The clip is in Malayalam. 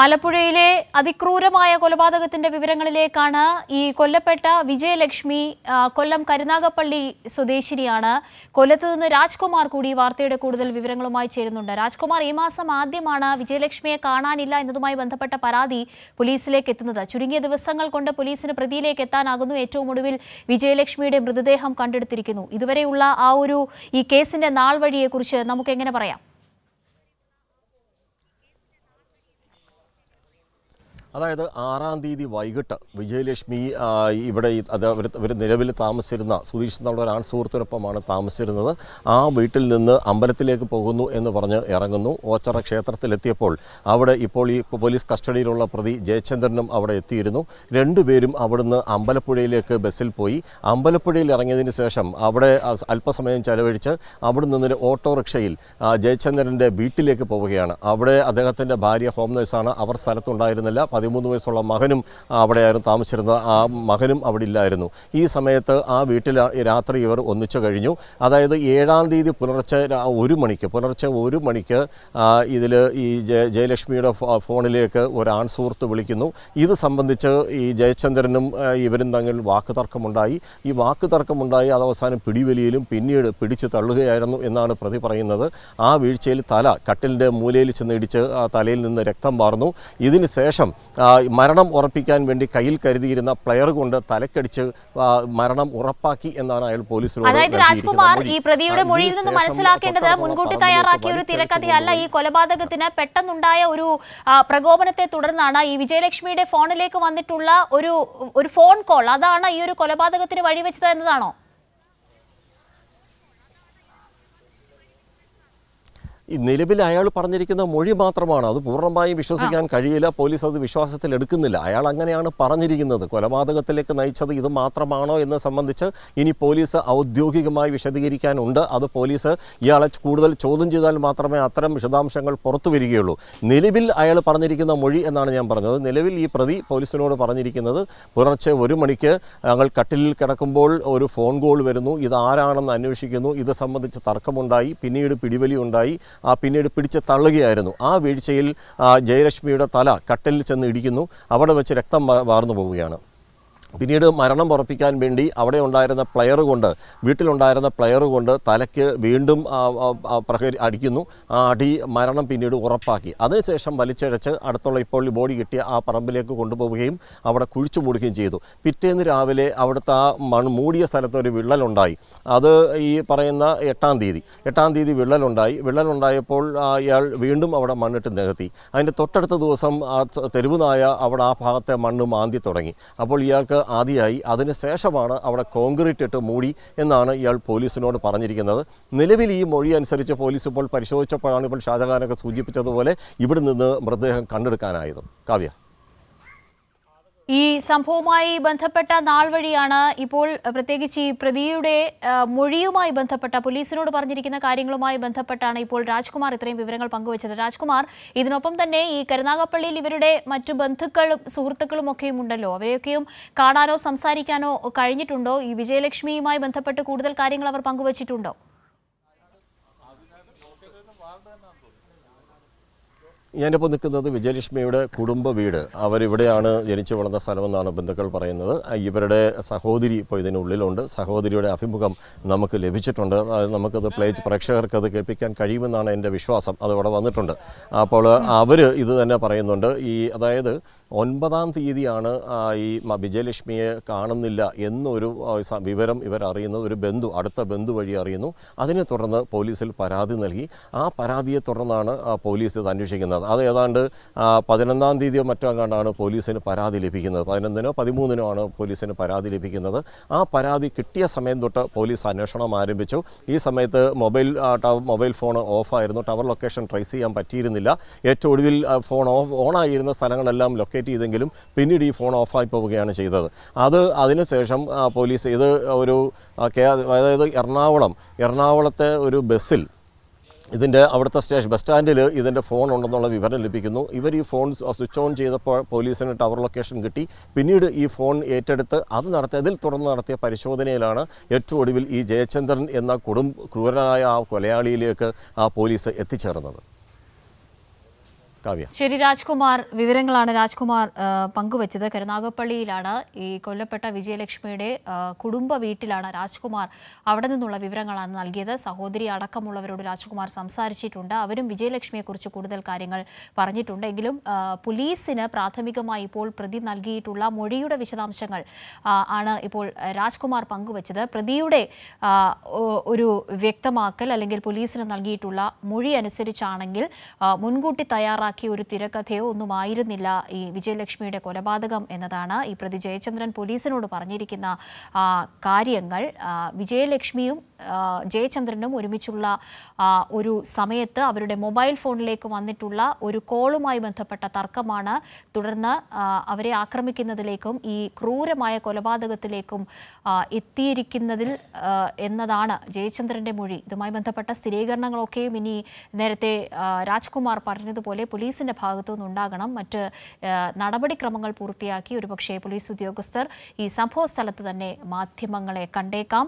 ആലപ്പുഴയിലെ അതിക്രൂരമായ കൊലപാതകത്തിന്റെ വിവരങ്ങളിലേക്കാണ് ഈ കൊല്ലപ്പെട്ട വിജയലക്ഷ്മി കൊല്ലം കരുനാഗപ്പള്ളി സ്വദേശിനിയാണ് കൊല്ലത്ത് നിന്ന് രാജ്കുമാർ കൂടി വാർത്തയുടെ കൂടുതൽ വിവരങ്ങളുമായി ചേരുന്നുണ്ട് രാജ്കുമാർ ഈ മാസം ആദ്യമാണ് വിജയലക്ഷ്മിയെ കാണാനില്ല എന്നതുമായി ബന്ധപ്പെട്ട പരാതി പോലീസിലേക്ക് എത്തുന്നത് ചുരുങ്ങിയ ദിവസങ്ങൾ കൊണ്ട് പോലീസിന് പ്രതിയിലേക്ക് എത്താനാകുന്നു ഏറ്റവും ഒടുവിൽ വിജയലക്ഷ്മിയുടെ മൃതദേഹം കണ്ടെടുത്തിരിക്കുന്നു ഇതുവരെയുള്ള ആ ഒരു ഈ കേസിന്റെ നാൾ വഴിയെക്കുറിച്ച് നമുക്ക് എങ്ങനെ പറയാം അതായത് ആറാം തീയതി വൈകിട്ട് വിജയലക്ഷ്മി ഇവിടെ അത് അവർ അവർ നിലവിൽ താമസിച്ചിരുന്ന സുധീഷ് എന്നുള്ള ഒരു ആൺ സുഹൃത്തിനൊപ്പമാണ് താമസിച്ചിരുന്നത് ആ വീട്ടിൽ നിന്ന് അമ്പലത്തിലേക്ക് പോകുന്നു എന്ന് പറഞ്ഞ് ഇറങ്ങുന്നു ഓച്ചറ ക്ഷേത്രത്തിലെത്തിയപ്പോൾ അവിടെ ഇപ്പോൾ ഈ പോലീസ് കസ്റ്റഡിയിലുള്ള പ്രതി ജയചന്ദ്രനും അവിടെ എത്തിയിരുന്നു രണ്ടുപേരും അവിടുന്ന് അമ്പലപ്പുഴയിലേക്ക് ബസ്സിൽ പോയി അമ്പലപ്പുഴയിൽ ഇറങ്ങിയതിന് ശേഷം അവിടെ അല്പസമയം ചെലവഴിച്ച് അവിടെ നിന്നൊരു ഓട്ടോറിക്ഷയിൽ ജയചന്ദ്രൻ്റെ വീട്ടിലേക്ക് പോവുകയാണ് അവിടെ അദ്ദേഹത്തിൻ്റെ ഭാര്യ ഹോം നേഴ്സാണ് അവർ സ്ഥലത്തുണ്ടായിരുന്നില്ല പതിമൂന്ന് വയസ്സുള്ള മകനും അവിടെയായിരുന്നു താമസിച്ചിരുന്നത് ആ മകനും അവിടെ ഇല്ലായിരുന്നു ഈ സമയത്ത് ആ വീട്ടിൽ രാത്രി ഇവർ ഒന്നിച്ചു കഴിഞ്ഞു അതായത് ഏഴാം തീയതി പുലർച്ചെ ഒരു മണിക്ക് പുലർച്ചെ ഒരു മണിക്ക് ഇതിൽ ഈ ജയലക്ഷ്മിയുടെ ഫോണിലേക്ക് ഒരു സുഹൃത്ത് വിളിക്കുന്നു ഇത് സംബന്ധിച്ച് ഈ ജയചന്ദ്രനും ഇവരും തമ്മിൽ വാക്കുതർക്കമുണ്ടായി ഈ വാക്കുതർക്കമുണ്ടായി അത് അവസാനം പിടിവലിയിലും പിന്നീട് പിടിച്ചു തള്ളുകയായിരുന്നു എന്നാണ് പ്രതി പറയുന്നത് ആ വീഴ്ചയിൽ തല കട്ടിലിൻ്റെ മൂലയിൽ ചെന്നിടിച്ച് തലയിൽ നിന്ന് രക്തം വാർന്നു ഇതിന് ശേഷം മരണം ഉറപ്പിക്കാൻ വേണ്ടി കയ്യിൽ കരുതിയിരുന്ന പ്ലെയർ കൊണ്ട് തലക്കടിച്ച് മരണം ഉറപ്പാക്കി എന്നാണ് അയാൾ പോലീസിനോട് അതായത് രാജ്കുമാർ ഈ പ്രതിയുടെ മൊഴിയിൽ നിന്ന് മനസ്സിലാക്കേണ്ടത് മുൻകൂട്ടി തയ്യാറാക്കിയ ഒരു തിരക്കഥയല്ല ഈ കൊലപാതകത്തിന് പെട്ടെന്നുണ്ടായ ഒരു പ്രകോപനത്തെ തുടർന്നാണ് ഈ വിജയലക്ഷ്മിയുടെ ഫോണിലേക്ക് വന്നിട്ടുള്ള ഒരു ഒരു ഫോൺ കോൾ അതാണ് ഈ ഒരു കൊലപാതകത്തിന് വഴിവെച്ചത് എന്നതാണോ ഈ നിലവിൽ അയാൾ പറഞ്ഞിരിക്കുന്ന മൊഴി മാത്രമാണ് അത് പൂർണ്ണമായും വിശ്വസിക്കാൻ കഴിയില്ല പോലീസ് അത് വിശ്വാസത്തിൽ എടുക്കുന്നില്ല അയാൾ അങ്ങനെയാണ് പറഞ്ഞിരിക്കുന്നത് കൊലപാതകത്തിലേക്ക് നയിച്ചത് ഇത് മാത്രമാണോ എന്ന് സംബന്ധിച്ച് ഇനി പോലീസ് ഔദ്യോഗികമായി വിശദീകരിക്കാനുണ്ട് അത് പോലീസ് ഇയാളെ കൂടുതൽ ചോദ്യം ചെയ്താൽ മാത്രമേ അത്തരം വിശദാംശങ്ങൾ പുറത്തു വരികയുള്ളൂ നിലവിൽ അയാൾ പറഞ്ഞിരിക്കുന്ന മൊഴി എന്നാണ് ഞാൻ പറഞ്ഞത് നിലവിൽ ഈ പ്രതി പോലീസിനോട് പറഞ്ഞിരിക്കുന്നത് പുലർച്ചെ ഒരു മണിക്ക് ഞങ്ങൾ കട്ടിലിൽ കിടക്കുമ്പോൾ ഒരു ഫോൺ കോൾ വരുന്നു ഇത് ആരാണെന്ന് അന്വേഷിക്കുന്നു ഇത് സംബന്ധിച്ച് തർക്കമുണ്ടായി പിന്നീട് പിടിവലി ഉണ്ടായി പിന്നീട് പിടിച്ച് തള്ളുകയായിരുന്നു ആ വീഴ്ചയിൽ ജയലക്ഷ്മിയുടെ തല കട്ടലിൽ ചെന്ന് ഇടിക്കുന്നു അവിടെ വെച്ച് രക്തം വാർന്നു പോവുകയാണ് പിന്നീട് മരണം ഉറപ്പിക്കാൻ വേണ്ടി അവിടെ ഉണ്ടായിരുന്ന പ്ലെയർ കൊണ്ട് വീട്ടിലുണ്ടായിരുന്ന പ്ലെയർ കൊണ്ട് തലയ്ക്ക് വീണ്ടും പ്രഹരി അടിക്കുന്നു ആ അടി മരണം പിന്നീട് ഉറപ്പാക്കി അതിനുശേഷം വലിച്ചഴച്ച് അടുത്തുള്ള ഇപ്പോൾ ബോഡി കിട്ടിയ ആ പറമ്പിലേക്ക് കൊണ്ടുപോവുകയും അവിടെ കുഴിച്ചു മൂടുകയും ചെയ്തു പിറ്റേന്ന് രാവിലെ അവിടുത്തെ ആ മൺ മൂടിയ സ്ഥലത്ത് ഒരു വിള്ളലുണ്ടായി അത് ഈ പറയുന്ന എട്ടാം തീയതി എട്ടാം തീയതി വിള്ളലുണ്ടായി വിള്ളലുണ്ടായപ്പോൾ അയാൾ വീണ്ടും അവിടെ മണ്ണിട്ട് നികത്തി അതിൻ്റെ തൊട്ടടുത്ത ദിവസം ആ തെരുവുനായ അവിടെ ആ ഭാഗത്തെ മണ്ണ് മാന്തി തുടങ്ങി അപ്പോൾ ഇയാൾക്ക് ആദ്യമായി ആദ്യമായി ശേഷമാണ് അവിടെ കോൺക്രീറ്റ് ഇട്ട് മൂടി എന്നാണ് ഇയാൾ പോലീസിനോട് പറഞ്ഞിരിക്കുന്നത് നിലവിൽ ഈ മൊഴി അനുസരിച്ച് പോലീസ് ഇപ്പോൾ പരിശോധിച്ചപ്പോഴാണ് ഇപ്പോൾ ഷാജഹാനൊക്കെ സൂചിപ്പിച്ചതുപോലെ ഇവിടെ നിന്ന് മൃതദേഹം കണ്ടെടുക്കാനായത് കാവ്യ ഈ സംഭവവുമായി ബന്ധപ്പെട്ട നാൾ വഴിയാണ് ഇപ്പോൾ പ്രത്യേകിച്ച് ഈ പ്രതിയുടെ മൊഴിയുമായി ബന്ധപ്പെട്ട പോലീസിനോട് പറഞ്ഞിരിക്കുന്ന കാര്യങ്ങളുമായി ബന്ധപ്പെട്ടാണ് ഇപ്പോൾ രാജ്കുമാർ ഇത്രയും വിവരങ്ങൾ പങ്കുവച്ചത് രാജ്കുമാർ ഇതിനൊപ്പം തന്നെ ഈ കരുനാഗപ്പള്ളിയിൽ ഇവരുടെ മറ്റു ബന്ധുക്കളും സുഹൃത്തുക്കളും ഒക്കെയും ഉണ്ടല്ലോ അവരെയൊക്കെയും കാണാനോ സംസാരിക്കാനോ കഴിഞ്ഞിട്ടുണ്ടോ ഈ വിജയലക്ഷ്മിയുമായി ബന്ധപ്പെട്ട് കൂടുതൽ കാര്യങ്ങൾ അവർ പങ്കുവച്ചിട്ടുണ്ടോ ഞാനിപ്പോൾ നിൽക്കുന്നത് വിജയലക്ഷ്മിയുടെ കുടുംബ വീട് അവരിവിടെയാണ് ജനിച്ചു വളർന്ന സ്ഥലമെന്നാണ് ബന്ധുക്കൾ പറയുന്നത് ഇവരുടെ സഹോദരി ഇപ്പോൾ ഇതിനുള്ളിലുണ്ട് സഹോദരിയുടെ അഭിമുഖം നമുക്ക് ലഭിച്ചിട്ടുണ്ട് നമുക്കത് പ്ലേ പ്രേക്ഷകർക്ക് അത് കേൾപ്പിക്കാൻ കഴിയുമെന്നാണ് എൻ്റെ വിശ്വാസം അത് ഇവിടെ വന്നിട്ടുണ്ട് അപ്പോൾ അവർ ഇത് തന്നെ പറയുന്നുണ്ട് ഈ അതായത് ഒൻപതാം തീയതിയാണ് ഈ വിജയലക്ഷ്മിയെ കാണുന്നില്ല എന്നൊരു വിവരം ഇവർ അറിയുന്നത് ഒരു ബന്ധു അടുത്ത ബന്ധു വഴി അറിയുന്നു അതിനെ തുടർന്ന് പോലീസിൽ പരാതി നൽകി ആ പരാതിയെ തുടർന്നാണ് പോലീസ് ഇത് അന്വേഷിക്കുന്നത് പറയുന്നത് അത് ഏതാണ്ട് പതിനൊന്നാം തീയതിയോ മറ്റോ അങ്ങാണ്ടാണ് പോലീസിന് പരാതി ലഭിക്കുന്നത് പതിനൊന്നിനോ പതിമൂന്നിനോ ആണ് പോലീസിന് പരാതി ലഭിക്കുന്നത് ആ പരാതി കിട്ടിയ സമയം തൊട്ട് പോലീസ് അന്വേഷണം ആരംഭിച്ചു ഈ സമയത്ത് മൊബൈൽ മൊബൈൽ ഫോൺ ഓഫായിരുന്നു ടവർ ലൊക്കേഷൻ ട്രേസ് ചെയ്യാൻ പറ്റിയിരുന്നില്ല ഏറ്റവും ഒടുവിൽ ഫോൺ ഓഫ് ഓണായിരുന്ന സ്ഥലങ്ങളെല്ലാം ലൊക്കേറ്റ് ചെയ്തെങ്കിലും പിന്നീട് ഈ ഫോൺ ഓഫായി പോവുകയാണ് ചെയ്തത് അത് അതിനുശേഷം പോലീസ് ഇത് ഒരു അതായത് എറണാകുളം എറണാകുളത്തെ ഒരു ബസ്സിൽ ഇതിൻ്റെ അവിടുത്തെ സ്റ്റേഷൻ ബസ് സ്റ്റാൻഡിൽ ഇതിൻ്റെ ഫോൺ ഉണ്ടെന്നുള്ള വിവരം ലഭിക്കുന്നു ഇവർ ഈ ഫോൺ സ്വിച്ച് ഓൺ ചെയ്തപ്പോൾ പോലീസിന് ടവർ ലൊക്കേഷൻ കിട്ടി പിന്നീട് ഈ ഫോൺ ഏറ്റെടുത്ത് അത് നടത്തിയതിൽ തുടർന്ന് നടത്തിയ പരിശോധനയിലാണ് ഏറ്റവും ഒടുവിൽ ഈ ജയചന്ദ്രൻ എന്ന കൊടും ക്രൂരനായ ആ കൊലയാളിയിലേക്ക് ആ പോലീസ് എത്തിച്ചേർന്നത് കാവ്യ ശരി രാജ്കുമാർ വിവരങ്ങളാണ് രാജ്കുമാർ പങ്കുവച്ചത് കരുനാഗപ്പള്ളിയിലാണ് ഈ കൊല്ലപ്പെട്ട വിജയലക്ഷ്മിയുടെ കുടുംബ വീട്ടിലാണ് രാജ്കുമാർ അവിടെ നിന്നുള്ള വിവരങ്ങളാണ് നൽകിയത് സഹോദരി അടക്കമുള്ളവരോട് രാജ്കുമാർ സംസാരിച്ചിട്ടുണ്ട് അവരും വിജയലക്ഷ്മിയെക്കുറിച്ച് കൂടുതൽ കാര്യങ്ങൾ പറഞ്ഞിട്ടുണ്ടെങ്കിലും പോലീസിന് പ്രാഥമികമായി ഇപ്പോൾ പ്രതി നൽകിയിട്ടുള്ള മൊഴിയുടെ വിശദാംശങ്ങൾ ആണ് ഇപ്പോൾ രാജ്കുമാർ പങ്കുവച്ചത് പ്രതിയുടെ ഒരു വ്യക്തമാക്കൽ അല്ലെങ്കിൽ പോലീസിന് നൽകിയിട്ടുള്ള മൊഴി അനുസരിച്ചാണെങ്കിൽ മുൻകൂട്ടി തയ്യാറാക്കി ഉണ്ടാക്കിയ ഒരു തിരക്കഥയോ ഒന്നുമായിരുന്നില്ല ഈ വിജയലക്ഷ്മിയുടെ കൊലപാതകം എന്നതാണ് ഈ പ്രതി ജയചന്ദ്രൻ പോലീസിനോട് പറഞ്ഞിരിക്കുന്ന കാര്യങ്ങൾ വിജയലക്ഷ്മിയും ജയചന്ദ്രനും ഒരുമിച്ചുള്ള ഒരു സമയത്ത് അവരുടെ മൊബൈൽ ഫോണിലേക്ക് വന്നിട്ടുള്ള ഒരു കോളുമായി ബന്ധപ്പെട്ട തർക്കമാണ് തുടർന്ന് അവരെ ആക്രമിക്കുന്നതിലേക്കും ഈ ക്രൂരമായ കൊലപാതകത്തിലേക്കും എത്തിയിരിക്കുന്നതിൽ എന്നതാണ് ജയചന്ദ്രൻ്റെ മൊഴി ഇതുമായി ബന്ധപ്പെട്ട സ്ഥിരീകരണങ്ങളൊക്കെയും ഇനി നേരത്തെ രാജ്കുമാർ പറഞ്ഞതുപോലെ പോലീസിന്റെ ഭാഗത്തുനിന്ന് ഉണ്ടാകണം മറ്റ് നടപടിക്രമങ്ങൾ പൂർത്തിയാക്കി ഒരുപക്ഷെ പോലീസ് ഉദ്യോഗസ്ഥർ ഈ സംഭവ സ്ഥലത്ത് തന്നെ മാധ്യമങ്ങളെ കണ്ടേക്കാം